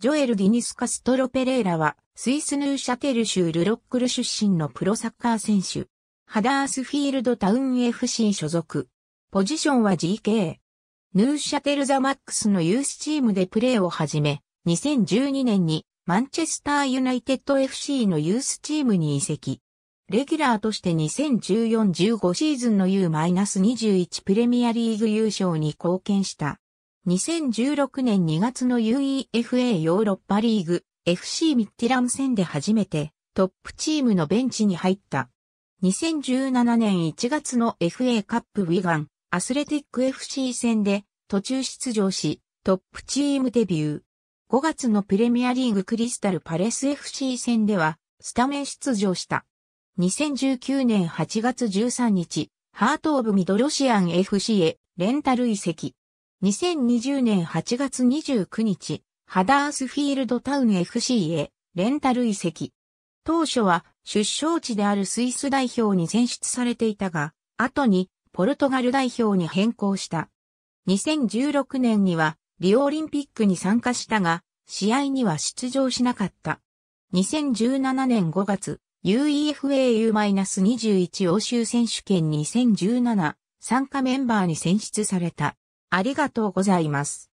ジョエル・ディニス・カストロ・ペレイラは、スイスヌーシャテル州ルロックル出身のプロサッカー選手。ハダースフィールドタウン FC 所属。ポジションは GK。ヌーシャテル・ザ・マックスのユースチームでプレーを始め、2012年にマンチェスター・ユナイテッド FC のユースチームに移籍。レギュラーとして2014-15シーズンの U-21 プレミアリーグ優勝に貢献した。2016年2月の UEFA ヨーロッパリーグ FC ミッティラム戦で初めてトップチームのベンチに入った。2017年1月の FA カップウィガンアスレティック FC 戦で途中出場しトップチームデビュー。5月のプレミアリーグクリスタルパレス FC 戦ではスタメン出場した。2019年8月13日、ハートオブミドロシアン FC へレンタル移籍。2020年8月29日、ハダースフィールドタウン FC へレンタル移籍。当初は出生地であるスイス代表に選出されていたが、後にポルトガル代表に変更した。2016年にはリオオリンピックに参加したが、試合には出場しなかった。2017年5月、UEFAU-21 欧州選手権2017参加メンバーに選出された。ありがとうございます。